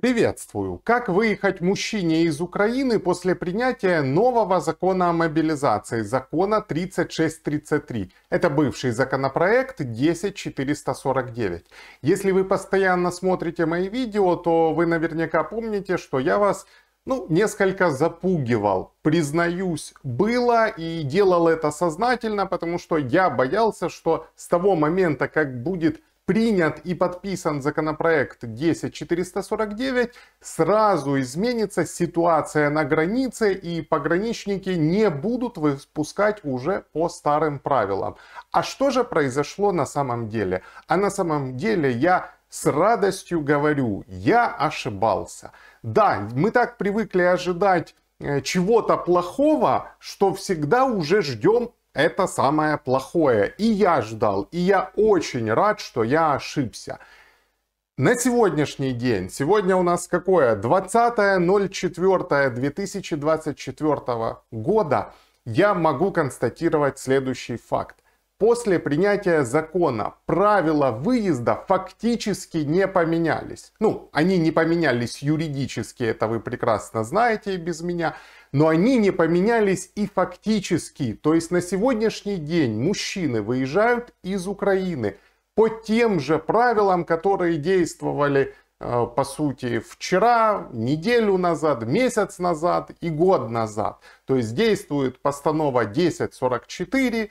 Приветствую! Как выехать мужчине из Украины после принятия нового закона о мобилизации, закона 3633? Это бывший законопроект 10449. Если вы постоянно смотрите мои видео, то вы наверняка помните, что я вас ну, несколько запугивал. Признаюсь, было и делал это сознательно, потому что я боялся, что с того момента, как будет принят и подписан законопроект 10449, сразу изменится ситуация на границе и пограничники не будут выпускать уже по старым правилам. А что же произошло на самом деле? А на самом деле я с радостью говорю, я ошибался. Да, мы так привыкли ожидать э, чего-то плохого, что всегда уже ждем это самое плохое. И я ждал, и я очень рад, что я ошибся. На сегодняшний день, сегодня у нас какое? 20.04.2024 года я могу констатировать следующий факт. После принятия закона правила выезда фактически не поменялись. Ну, они не поменялись юридически, это вы прекрасно знаете без меня, но они не поменялись и фактически. То есть на сегодняшний день мужчины выезжают из Украины по тем же правилам, которые действовали э, по сути, вчера, неделю назад, месяц назад и год назад. То есть действует постанова 1044,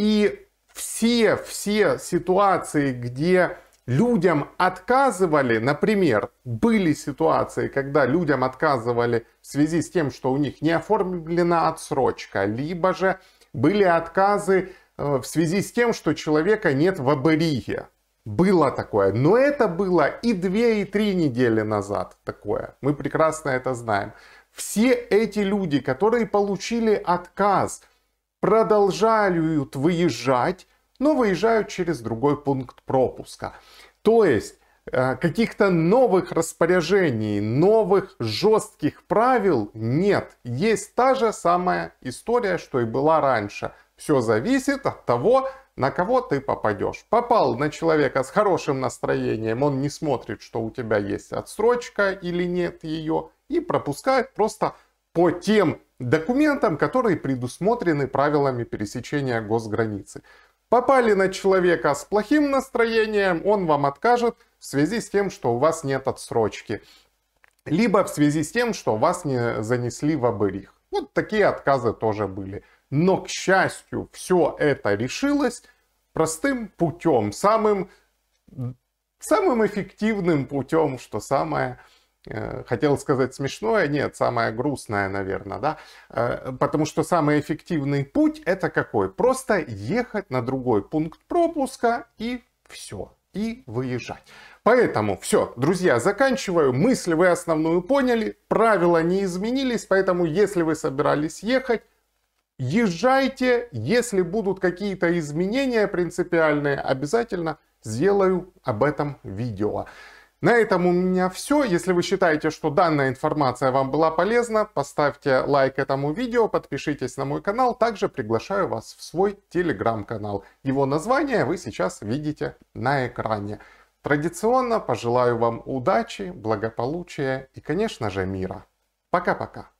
и все, все ситуации, где людям отказывали, например, были ситуации, когда людям отказывали в связи с тем, что у них не оформлена отсрочка, либо же были отказы э, в связи с тем, что человека нет в абориге. Было такое. Но это было и две, и три недели назад такое. Мы прекрасно это знаем. Все эти люди, которые получили отказ – продолжают выезжать, но выезжают через другой пункт пропуска. То есть э, каких-то новых распоряжений, новых жестких правил нет. Есть та же самая история, что и была раньше. Все зависит от того, на кого ты попадешь. Попал на человека с хорошим настроением, он не смотрит, что у тебя есть отсрочка или нет ее, и пропускает просто по тем документам, которые предусмотрены правилами пересечения госграницы. Попали на человека с плохим настроением, он вам откажет в связи с тем, что у вас нет отсрочки. Либо в связи с тем, что вас не занесли в обырих. Вот такие отказы тоже были. Но, к счастью, все это решилось простым путем, самым, самым эффективным путем, что самое Э, хотел сказать смешное, нет, самое грустное, наверное, да, э, потому что самый эффективный путь это какой? Просто ехать на другой пункт пропуска и все, и выезжать. Поэтому все, друзья, заканчиваю. Мысль вы основную поняли, правила не изменились, поэтому если вы собирались ехать, езжайте. Если будут какие-то изменения принципиальные, обязательно сделаю об этом видео. На этом у меня все. Если вы считаете, что данная информация вам была полезна, поставьте лайк этому видео, подпишитесь на мой канал. Также приглашаю вас в свой телеграм-канал. Его название вы сейчас видите на экране. Традиционно пожелаю вам удачи, благополучия и, конечно же, мира. Пока-пока.